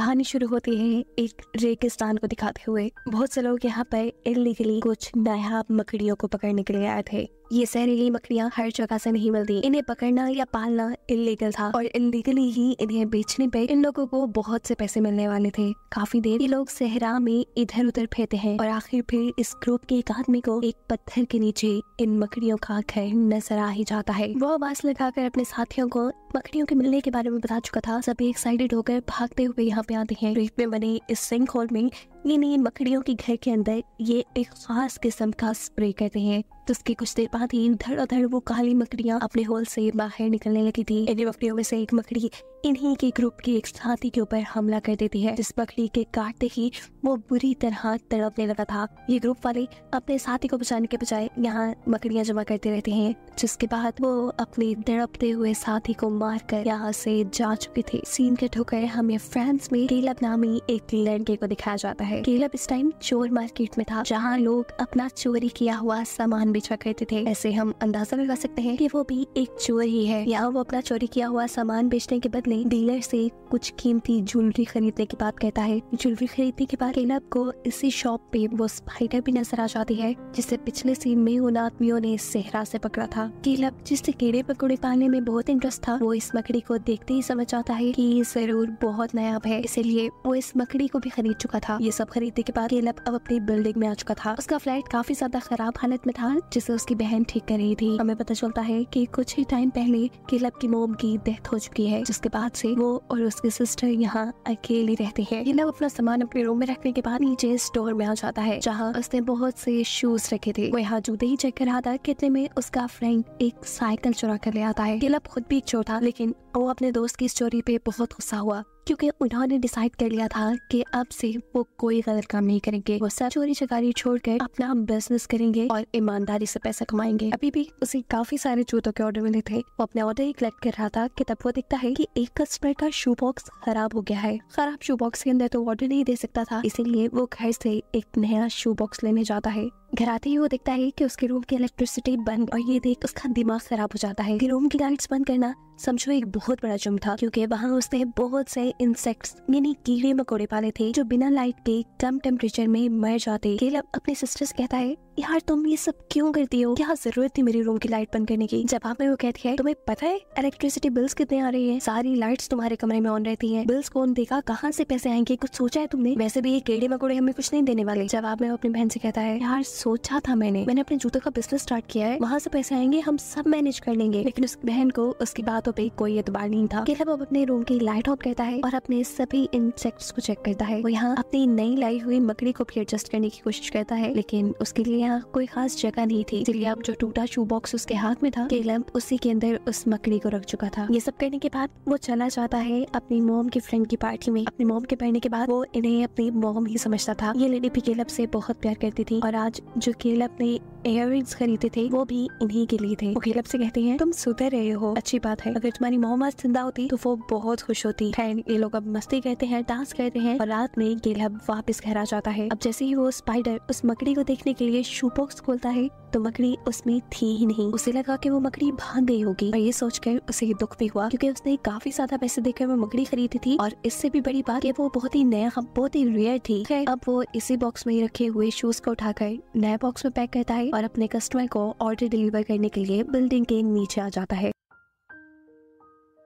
कहानी शुरू होती है एक रेगिस्तान को दिखाते हुए बहुत से लोग यहाँ पर इलीगली कुछ नया मकड़ियों को पकड़ने के लिए आए थे ये सहरीली मकड़ियाँ हर जगह से नहीं मिलती इन्हें पकड़ना या पालना इलीगल था और इलीगली ही इन्हें बेचने पे इन लोगों को बहुत से पैसे मिलने वाले थे काफी देर ये लोग सहरा में इधर उधर फेंते हैं और आखिर फिर इस ग्रुप के एक आदमी को एक पत्थर के नीचे इन मकड़ियों का घर नजर आ ही जाता है वो आवाज लगाकर अपने साथियों को मकड़ियों के मिलने के बारे में बता चुका था सभी एक्साइटेड होकर भागते हुए यहाँ पे आते हैं रेत तो में बने इस सिंक होल में ये नई मकड़ियों के घर के अंदर ये एक खास किस्म का स्प्रे करते हैं तो उसके कुछ देर बाद ही धड़ाधड़ वो काली मकड़ियाँ अपने होल से बाहर निकलने लगी थी इन्हीं मकड़ियों में से एक मकड़ी इन्हीं के ग्रुप के एक साथी के ऊपर हमला कर देती है जिस मकड़ी के काटते ही वो बुरी तरह तड़पने लगा था ये ग्रुप वाले अपने साथी को बचाने के बजाय यहाँ मकड़ियाँ जमा करते रहते हैं जिसके बाद वो अपने तड़पते हुए साथी को मार कर यहाँ से जा चुके थे सीन के ठोकर हमें फ्रांस में रिलब नामी एक लड़के को दिखाया जाता है है केलब इस टाइम चोर मार्केट में था जहाँ लोग अपना चोरी किया हुआ सामान बेचा करते थे ऐसे हम अंदाजा लगा सकते हैं कि वो भी एक चोर ही है या वो अपना चोरी किया हुआ सामान बेचने के बदले डीलर से कुछ कीमती ज्वेलरी खरीदने की बात कहता है ज्वेलरी खरीदने के बाद केलब को इसी शॉप पे वो स्पाइडर भी नजर आ जाती है जिसे पिछले सीन में उन आदमियों ने सेहरा से पकड़ा था केलब जिससे कीड़े पकौड़े पालने में बहुत इंटरेस्ट था वो इस मकड़ी को देखते ही समझ आता है की जरूर बहुत नयाब है इसीलिए वो इस मकड़ी को भी खरीद चुका था ये सब खरीदने के बाद केलब अब अपनी बिल्डिंग में आ चुका था उसका फ्लैट काफी ज्यादा खराब हालत में था जिसे उसकी बहन ठीक कर रही थी हमें पता चलता है की कुछ ही टाइम पहले केलब की मोम की डेथ हो चुकी है जिसके बाद से वो और उसके सिस्टर यहाँ अकेली रहती है केलब अपना सामान अपने रूम में रखने के बाद नीचे स्टोर में आ जाता है जहाँ उसने बहुत से शूज रखे थे वो यहाँ जूते ही चेक कर रहा था कितने में उसका फ्रेंड एक साइकिल चुरा कर ले आता है केलब खुद भी एक चोर था लेकिन वो अपने दोस्त की स्टोरी पे बहुत गुस्सा हुआ क्योंकि उन्होंने डिसाइड कर लिया था कि अब से वो कोई गलत काम नहीं करेंगे वो सब चोरी चकारी छोड़कर अपना बिजनेस करेंगे और ईमानदारी से पैसा कमाएंगे अभी भी उसे काफी सारे जूतों के ऑर्डर मिले थे वो अपने ऑर्डर ही कलेक्ट कर रहा था कि तब वो दिखता है कि एक कस्टमर का शू बॉक्स खराब हो गया है खराब शू बॉक्स के अंदर तो ऑर्डर नहीं दे सकता था इसीलिए वो घर से एक नया शू बॉक्स लेने जाता है घर आते ही वो देखता है कि उसके रूम की इलेक्ट्रिसिटी बंद और ये देख उसका दिमाग खराब हो जाता है कि रूम की लाइट्स बंद करना समझो एक बहुत बड़ा जुम्म था क्योंकि वहाँ उसने बहुत से इंसेक्ट्स यानी कीड़े मकोड़े पाले थे जो बिना लाइट के कम टेम्परेचर में मर जाते केलब अपने सिस्टर कहता है यार तुम ये सब क्यों करती हो क्या जरूरत थी मेरी रूम की लाइट बंद करने की जब आप में वो कहती है तुम्हें पता है इलेक्ट्रिसिटी बिल्स कितने आ रही है सारी लाइट्स तुम्हारे कमरे में ऑन रहती है बिल्स कौन देगा कहाँ से पैसे आएंगे कुछ सोचा है तुमने वैसे भी ये कीड़े मकोड़े हमें कुछ नहीं देने वाले जवाब में अपनी बहन से कहता है यार सोचा था मैंने मैंने अपने जूतों का बिजनेस स्टार्ट किया है वहाँ से पैसे आएंगे हम सब मैनेज कर लेंगे लेकिन उस बहन को उसकी बातों पर कोई एतबार नहीं था वो अपने रूम की लाइट ऑफ करता है और अपने सभी इंसेक्ट्स को चेक करता है वो यहाँ अपनी नई लाई हुई मकड़ी को भी एडजस्ट करने की कोशिश करता है लेकिन उसके लिए यहाँ कोई खास जगह नहीं थी इसलिए अब जो टूटा शू बॉक्स उसके हाथ में था केलम उसी के अंदर उस मकड़ी को रख चुका था ये सब करने के बाद वो चला जाता है अपनी मोम की फ्रेंड की पार्टी में अपनी मोम के पढ़ने के बाद वो इन्हें अपनी मोम ही समझता था ये लेडी भी केलब से बहुत प्यार करती थी और आज जो केलब ने इयर खरीदे थे वो भी इन्हीं के लिए थे वो गेलब से कहते हैं तुम सुधर रहे हो अच्छी बात है अगर तुम्हारी मोहम्मद जिंदा होती तो वो बहुत खुश होती है ये लोग अब मस्ती कहते हैं डांस कहते हैं और रात में गेलब वापस घर आ जाता है अब जैसे ही वो स्पाइडर उस मकड़ी को देखने के लिए शू बॉक्स खोलता है तो मकड़ी उसमें थी ही नहीं उसे लगा कि वो मकड़ी भाग गई होगी और ये सोचकर उसे दुख भी हुआ क्योंकि उसने काफी ज्यादा पैसे देकर वो मकड़ी खरीदी थी और इससे भी बड़ी बात कि वो बहुत ही नया बहुत ही रेयर थी खैर अब वो इसी बॉक्स में रखे हुए शूज को उठाकर नए बॉक्स में पैक करता है और अपने कस्टमर को ऑर्डर डिलीवर करने के लिए बिल्डिंग के नीचे आ जाता है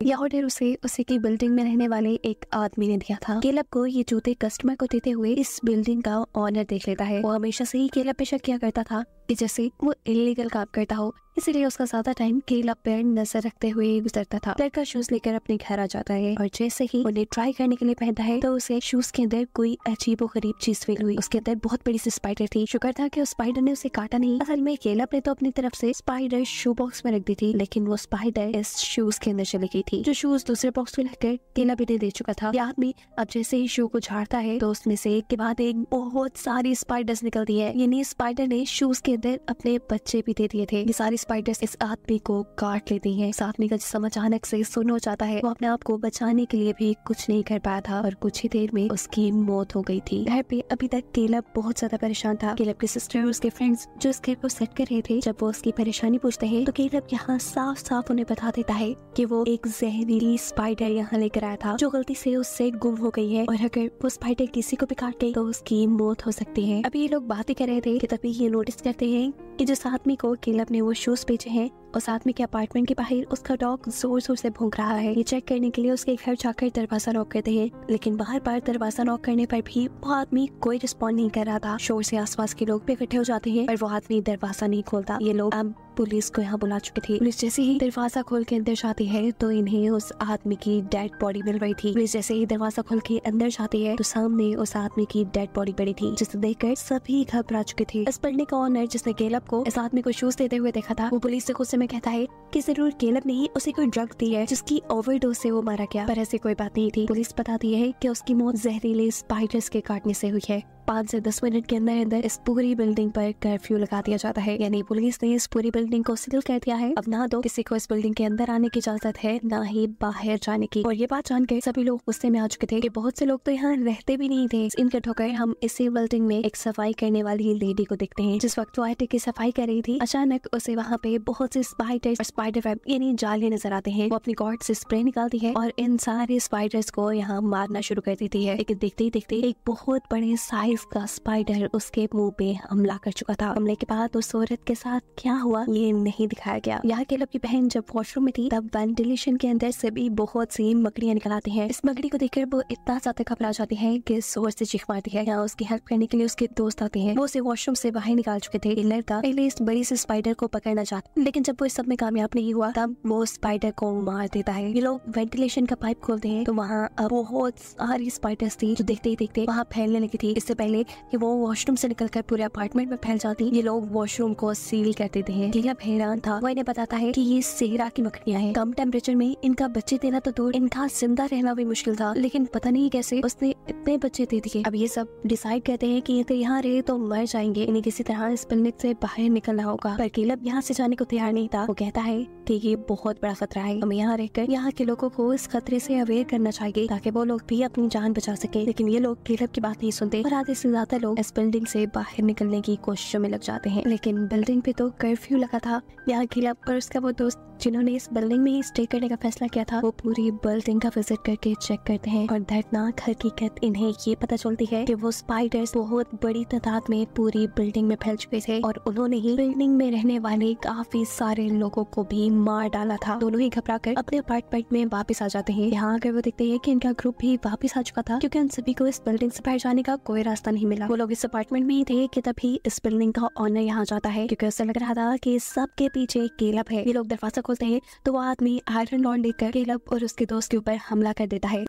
यह ऑर्डर उसे उसी की बिल्डिंग में रहने वाले एक आदमी ने दिया था केलब को ये जूते कस्टमर को देते हुए इस बिल्डिंग का ऑनर देख लेता है वो हमेशा से ही केलब पे शक किया करता था कि जैसे वो इलीगल काम करता हो इसीलिए उसका ज्यादा टाइम केला पेड़ नजर रखते हुए गुजरता था लड़का शूज लेकर अपने घर आ जाता है और जैसे ही उन्हें ट्राई करने के लिए पहनता है तो उसे शूज के अंदर कोई अजीबो गरीब चीज फील हुई उसके अंदर बहुत बड़ी सी स्पाइडर थी शुक्र था कि उस स्पाइडर ने उसे काटा नहीं असल में केला ने तो अपनी तरफ से स्पाइडर शू बॉक्स में रख दी थी लेकिन वो स्पाइडर इस शूज के अंदर चली गई थी जो शूज दूसरे बॉक्स में रखकर केला बेटे दे चुका था याद भी अब जैसे ही शू को झाड़ता है तो उसमें से एक के बाद एक बहुत सारी स्पाइडर्स निकलती है यानी स्पाइडर ने शूज के देन अपने बच्चे भी दे दिए थे ये सारी स्पाइडर्स इस आदमी को काट लेती है इस आदमी का जिसम अचानक से सुन हो जाता है वो अपने आप को बचाने के लिए भी कुछ नहीं कर पाया था और कुछ ही देर में उसकी मौत हो गई थी घर पे अभी तक केलब बहुत ज्यादा परेशान था केलब के सिस्टर और उसके फ्रेंड्स जो उस घर को सेट कर रहे थे जब वो उसकी परेशानी पूछते हैं तो केलब यहाँ साफ साफ उन्हें बता देता है की वो एक जहरीली स्पाइडर यहाँ लेकर आया था जो गलती से उससे गुम हो गई है और अगर वो स्पाइडर किसी को भी काट गई तो उसकी मौत हो सकती है अभी ये लोग बात ही कर रहे थे कि तभी ये नोटिस करते बताते हैं कि जो साथमी को केलब ने वो शूज भेजे हैं और आदमी के अपार्टमेंट के बाहर उसका डॉग जोर जोर से भोंक रहा है ये चेक करने के लिए उसके घर जाकर दरवाजा नॉक करते हैं लेकिन बार बार दरवाजा नॉक करने पर भी वो आदमी कोई रिस्पॉन्ड नहीं कर रहा था शोर से आसपास के लोग भी इकट्ठे हो जाते हैं पर वो आदमी दरवाजा नहीं खोलता ये लोग अब पुलिस को यहाँ बुला चुके थे पुलिस जैसे ही दरवाजा खोल के अंदर जाती है तो इन्हें उस आदमी की डेड बॉडी मिल रही थी पुलिस जैसे ही दरवाजा खोल के अंदर जाती है तो सामने उस आदमी की डेड बॉडी पड़ी थी जिसे देखकर सभी घबरा चुके थे इस पढ़ने का ऑनर जिसने केलब को इस आदमी को शूज देते हुए देखा था वो पुलिस से गुस्से में कहता है कि जरूर केलब ने उसे कोई ड्रग दी है जिसकी ओवरडोज से वो मारा गया पर ऐसी कोई बात नहीं थी पुलिस बताती है कि उसकी मौत जहरीले स्पाइडर्स के काटने से हुई है पाँच से दस मिनट के अंदर अंदर इस पूरी बिल्डिंग पर कर्फ्यू लगा दिया जाता है यानी पुलिस ने इस पूरी बिल्डिंग को सील कर दिया है अब ना तो किसी को इस बिल्डिंग के अंदर आने की इजाजत है न ही बाहर जाने की और ये बात जानकर सभी लोग गुस्से में आ चुके थे की बहुत से लोग तो यहाँ रहते भी नहीं थे इनके ठोकर हम इसी बिल्डिंग में एक सफाई करने वाली लेडी को देखते हैं जिस वक्त वो आई की सफाई कर रही थी अचानक उसे वहाँ पे बहुत से स्पाइडर स्पाइडर वेब यानी जाले नजर आते हैं वो अपनी गॉड से स्प्रे निकालती है और इन सारे स्पाइडर्स को यहाँ मारना शुरू कर देती है लेकिन देखते ही देखते एक बहुत बड़े साइज तेज का स्पाइडर उसके मुंह पे हमला कर चुका था हमले के बाद उस औरत के साथ क्या हुआ ये नहीं दिखाया गया यहाँ लोग की बहन जब वॉशरूम में थी तब वेंटिलेशन के अंदर से भी बहुत सी मकड़ियाँ निकल आती है इस मकड़ी को देखकर वो इतना ज्यादा घबरा जाती है की जोर से चीख मारती है यहाँ उसकी हेल्प करने के लिए उसके दोस्त आते हैं वो उसे वॉशरूम से बाहर निकाल चुके थे लड़का पहले इस बड़ी से स्पाइडर को पकड़ना चाहते लेकिन जब वो इस सब में कामयाब नहीं हुआ तब वो स्पाइडर को मार देता है ये लोग वेंटिलेशन का पाइप खोलते हैं तो वहाँ बहुत सारी स्पाइडर्स थी जो देखते ही देखते वहाँ फैलने लगी थी इससे पहले कि वो वॉशरूम से निकलकर पूरे अपार्टमेंट में फैल जाती ये लोग वॉशरूम को सील कर देते हैं लीला हैरान था वो इन्हें बताता है की ये सेहरा की मकड़ियाँ है कम टेम्परेचर में इनका बच्चे देना तो दूर इनका जिंदा रहना भी मुश्किल था लेकिन पता नहीं कैसे उसने इतने बच्चे दे दिए अब ये सब डिसाइड करते हैं की अगर तो यहाँ रहे तो मर जाएंगे इन्हें किसी तरह इस पलनिक से बाहर निकलना होगा पर केलब यहाँ से जाने को तैयार नहीं था वो कहता है कि ये बहुत बड़ा खतरा है हमें यहाँ रहकर यहाँ के लोगों को इस खतरे से अवेयर करना चाहिए ताकि वो लोग भी अपनी जान बचा सके लेकिन ये लोग केलब की बात नहीं सुनते और आधे आधे से ज्यादा लोग इस बिल्डिंग से बाहर निकलने की कोशिशों में लग जाते हैं लेकिन बिल्डिंग पे तो कर्फ्यू लगा था यहाँ खिलाफ पर्स का वो दोस्त जिन्होंने इस बिल्डिंग में ही स्टे करने का फैसला किया था वो पूरी बिल्डिंग का विजिट करके चेक करते हैं और दर्दनाक हकीकत इन्हें ये पता चलती है कि वो स्पाइडर्स बहुत बड़ी तादाद में पूरी बिल्डिंग में फैल चुके थे और उन्होंने ही बिल्डिंग में रहने वाले काफी सारे लोगों को भी मार डाला था दोनों ही घबरा कर अपने अपार्टमेंट में वापिस आ जाते हैं यहाँ अगर वो देखते हैं की इनका ग्रुप भी वापिस आ चुका था क्यूँकी उन सभी को इस बिल्डिंग से बाहर जाने का कोई रास्ता रास्ता नहीं मिला वो लोग इस अपार्टमेंट में ही थे कि तभी इस बिल्डिंग का ऑनर यहाँ जाता है क्योंकि उसे लग रहा था कि सबके पीछे केलब है ये लोग दरवाजा खोलते हैं तो वो आदमी आयरन लॉन्ड लेकर केलब और उसके दोस्त के ऊपर हमला कर देता है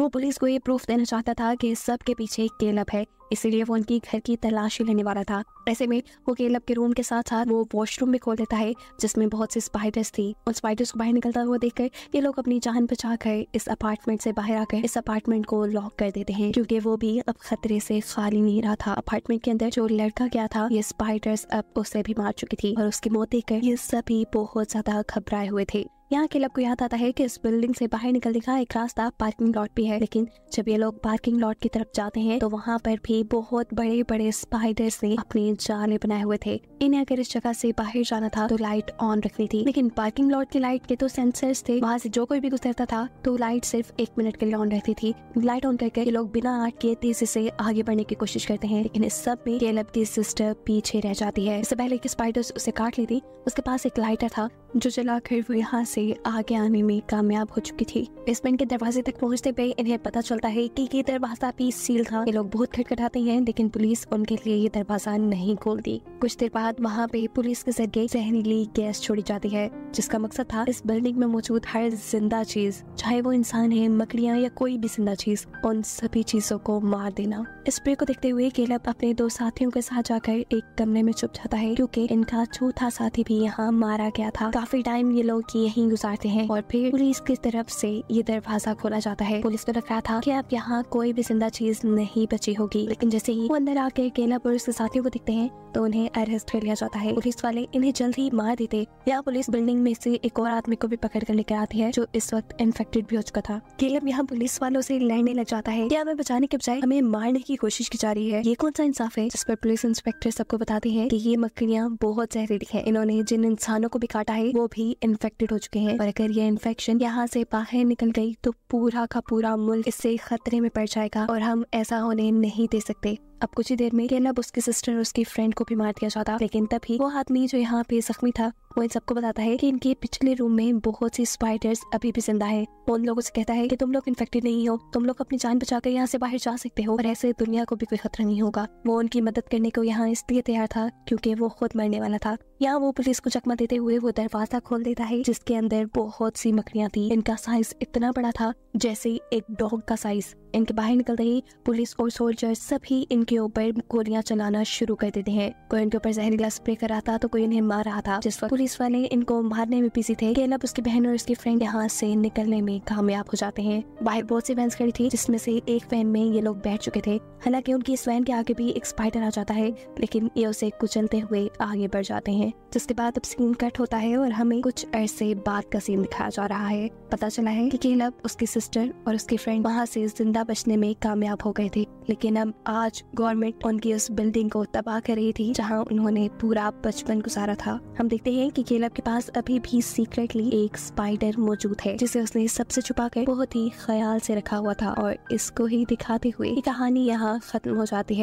वो पुलिस को ये प्रूफ देना चाहता था कि सब के पीछे एक केलब है इसीलिए वो उनकी घर की तलाशी लेने वाला था ऐसे में वो केलब के रूम के साथ साथ वो वॉशरूम भी खोल देता है जिसमें बहुत सी स्पाइडर्स थी उन स्पाइडर्स को बाहर निकलता हुआ देख कर ये लोग अपनी जान बचा कर इस अपार्टमेंट से बाहर आकर इस अपार्टमेंट को लॉक कर देते हैं क्योंकि वो भी अब खतरे से खाली नहीं रहा था अपार्टमेंट के अंदर जो लड़का गया था ये स्पाइडर्स अब उसे भी मार चुकी थी और उसकी मौत देखकर ये सभी बहुत ज्यादा घबराए हुए थे यहाँ लोग को याद आता है कि इस बिल्डिंग से बाहर निकलने का एक रास्ता पार्किंग लॉट भी है लेकिन जब ये लोग पार्किंग लॉट की तरफ जाते हैं तो वहाँ पर भी बहुत बड़े बड़े स्पाइडर्स ने अपने जाले बनाए हुए थे इन्हें अगर इस जगह से बाहर जाना था तो लाइट ऑन रखनी थी लेकिन पार्किंग लॉट की लाइट के तो सेंसर्स थे वहाँ से जो कोई भी गुजरता था तो लाइट सिर्फ एक मिनट के लिए ऑन रहती थी लाइट ऑन करके ये लोग बिना के तेजी से आगे बढ़ने की कोशिश करते हैं लेकिन इस सब में केलब की सिस्टर पीछे रह जाती है इससे पहले की स्पाइडर्स उसे काट लेती उसके पास एक लाइटर था जो जलाकर वो यहाँ से लिए आगे आने में कामयाब हो चुकी थी बेसमेंट के दरवाजे तक पहुंचते पे इन्हें पता चलता है कि ये दरवाजा भी सील था ये लोग बहुत खटखटाते हैं लेकिन पुलिस उनके लिए ये दरवाजा नहीं खोलती कुछ देर बाद वहाँ पे पुलिस के जरिए जहरीली गैस छोड़ी जाती है जिसका मकसद था इस बिल्डिंग में मौजूद हर जिंदा चीज चाहे वो इंसान है मकड़ियाँ या कोई भी जिंदा चीज उन सभी चीजों को मार देना स्प्रे को देखते हुए केलब अपने दो साथियों के साथ जाकर एक कमरे में छुप जाता है क्योंकि इनका चौथा साथी भी यहाँ मारा गया था काफी टाइम ये लोग यही गुजारते हैं और फिर पुलिस की तरफ से ये दरवाजा खोला जाता है पुलिस को लग रहा था कि अब यहाँ कोई भी जिंदा चीज नहीं बची होगी लेकिन जैसे ही वो अंदर आकर केलब और उसके साथियों को देखते हैं तो उन्हें अरेस्ट कर लिया जाता है पुलिस वाले इन्हें जल्द ही मार देते या पुलिस बिल्डिंग में से एक और आदमी को भी पकड़ कर लेकर आती है जो इस वक्त इन्फेक्टेड भी हो चुका था केलब यहाँ पुलिस वालों से लड़ने लग जाता है या हमें बचाने के बजाय हमें मारने की की कोशिश की जा रही है ये कौन सा इंसाफ है जिस पर पुलिस इंस्पेक्टर सबको बताते हैं कि ये मकड़ियाँ बहुत जहरीली है इन्होंने जिन इंसानों को भी काटा है वो भी इन्फेक्टेड हो चुके हैं और अगर ये इन्फेक्शन यहाँ से बाहर निकल गई तो पूरा का पूरा मुल्क इससे खतरे में पड़ जाएगा और हम ऐसा होने नहीं दे सकते अब कुछ ही देर में केनब उसके सिस्टर और उसकी फ्रेंड को भी मार दिया जाता लेकिन तभी वो आदमी जो यहाँ पे जख्मी था वो इन सबको बताता है कि इनके पिछले रूम में बहुत सी स्पाइडर्स अभी भी जिंदा है उन लोगों से कहता है कि तुम लोग इन्फेक्टेड नहीं हो तुम लोग अपनी जान बचाकर यहाँ से बाहर जा सकते हो और ऐसे दुनिया को भी कोई खतरा नहीं होगा वो उनकी मदद करने को यहाँ इसलिए तैयार था क्योंकि वो खुद मरने वाला था यहाँ वो पुलिस को चकमा देते हुए वो दरवाजा खोल देता है जिसके अंदर बहुत सी मकड़ियाँ थी इनका साइज इतना बड़ा था जैसे एक डॉग का साइज इनके बाहर निकलते ही पुलिस और सोल्जर सभी इनके ऊपर गोलियां चलाना शुरू कर देते हैं कोई इनके ऊपर जहरीला स्प्रे कर रहा था तो कोई इन्हें मार रहा था जिस वक्त पुलिस वाले इनको मारने में बिजी थे केलब उसकी बहन और उसकी फ्रेंड यहाँ से निकलने में कामयाब हो जाते हैं बाहर बहुत सी वैंस खड़ी थी जिसमें से एक वैन में ये लोग बैठ चुके थे हालांकि उनकी इस वैन के आगे भी एक स्पाइडर आ जाता है लेकिन ये उसे कुचलते हुए आगे बढ़ जाते हैं जिसके बाद अब सीन कट होता है और हमें कुछ अरसे बाद का सीन दिखाया जा रहा है पता चला है की केलब उसकी सिस्टर और उसकी फ्रेंड वहाँ से जिंदा बचने में कामयाब हो गए थे लेकिन अब आज गवर्नमेंट उनकी उस बिल्डिंग को तबाह कर रही थी जहां उन्होंने पूरा बचपन गुजारा था हम देखते हैं कि केलब के पास अभी भी सीक्रेटली एक स्पाइडर मौजूद है जिसे उसने सबसे छुपा कर बहुत ही ख्याल से रखा हुआ था और इसको ही दिखाते हुए कहानी यहाँ खत्म हो जाती है